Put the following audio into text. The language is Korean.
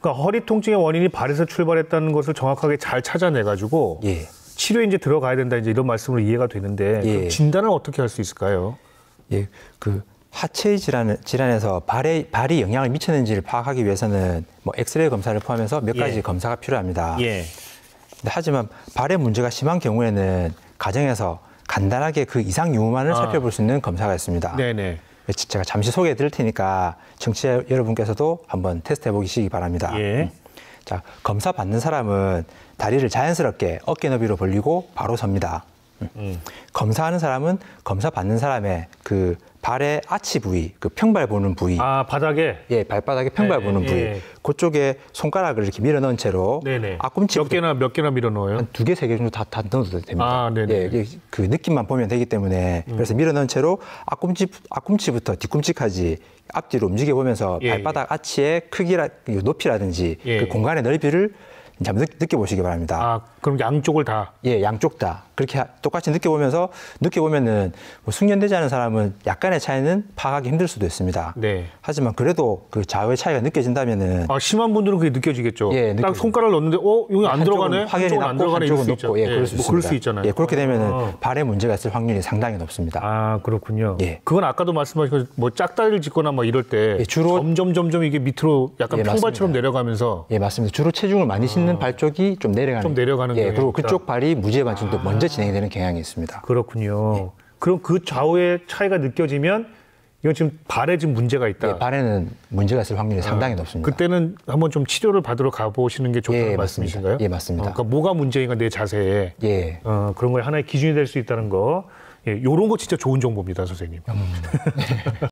그러니까 허리 통증의 원인이 발에서 출발했다는 것을 정확하게 잘 찾아내가지고 예. 치료에 이제 들어가야 된다 이제 이런 말씀으로 이해가 되는데 예. 진단을 어떻게 할 수 있을까요? 예, 그 하체 질환, 질환에서 발에, 발이 영향을 미치는지를 파악하기 위해서는 뭐 엑스레이 검사를 포함해서 몇 예. 가지 예. 검사가 필요합니다. 예. 근데 하지만 발에 문제가 심한 경우에는 가정에서 간단하게 그 이상 유무만을 아. 살펴볼 수 있는 검사가 있습니다. 네네. 제가 잠시 소개해 드릴 테니까 청취자 여러분께서도 한번 테스트 해 보시기 바랍니다. 예. 음. 자, 검사 받는 사람은 다리를 자연스럽게 어깨 너비로 벌리고 바로 섭니다. 음. 검사하는 사람은 검사 받는 사람의 그 발의 아치 부위, 그 평발 보는 부위. 아 바닥에. 예, 발바닥에 평발 네, 보는 예, 부위. 예. 그쪽에 손가락을 이렇게 밀어 넣은 채로 네네. 앞꿈치 아, 몇 개나 몇 개나 밀어 넣어요? 한 두개세 개 정도 다, 다 넣어도 됩니다. 아, 네네. 예, 그 느낌만 보면 되기 때문에 음. 그래서 밀어 넣은 채로 앞꿈치 아, 앞꿈치부터 아, 뒤꿈치까지 앞뒤로 움직여 보면서 예, 예. 발바닥 아치의 크기라 높이라든지 그 공간의 넓이를 한번 느껴보시기 바랍니다. 아, 그럼 양쪽을 다? 예, 양쪽 다. 그렇게 똑같이 느껴보면서 느껴보면은 뭐 숙련되지 않은 사람은 약간의 차이는 파악하기 힘들 수도 있습니다. 네. 하지만 그래도 그 좌우의 차이가 느껴진다면은 아 심한 분들은 그게 느껴지겠죠. 예, 딱 손가락을 넣는데 어 여기 안 들어가네. 확연히 안 들어가네 이럴 수 높고 예, 예, 그럴 수, 뭐 그럴 수 있잖아요. 예, 그렇게 되면은 아. 어. 발에 문제가 있을 확률이 상당히 높습니다. 아 그렇군요. 예. 그건 아까도 말씀하신 뭐 짝다리를 짓거나 뭐 이럴 때 예, 주로 점점 점점 이게 밑으로 약간 예, 평발처럼 내려가면서 예 맞습니다. 주로 체중을 많이 싣는 아. 발 쪽이 좀 내려가는 좀 내려가는 예 그리고 그쪽 발이 무지의 반증도 아. 먼저 좌우서진행 되는 경향이 있습니다. 그렇군요. 네. 그럼 그 좌우의 차이가 느껴지면 이건 지금 발에 지금 문제가 있다. 네, 발에는 문제가 있을 확률이 아, 상당히 높습니다. 그때는 한번 좀 치료를 받으러 가보시는 게 좋다는 예, 말씀이신가요? 예, 맞습니다. 어, 그러니까 뭐가 문제인가 내 자세에 예. 어, 그런 걸 하나의 기준이 될 수 있다는 거. 예, 요런 거 진짜 좋은 정보입니다, 선생님. 음.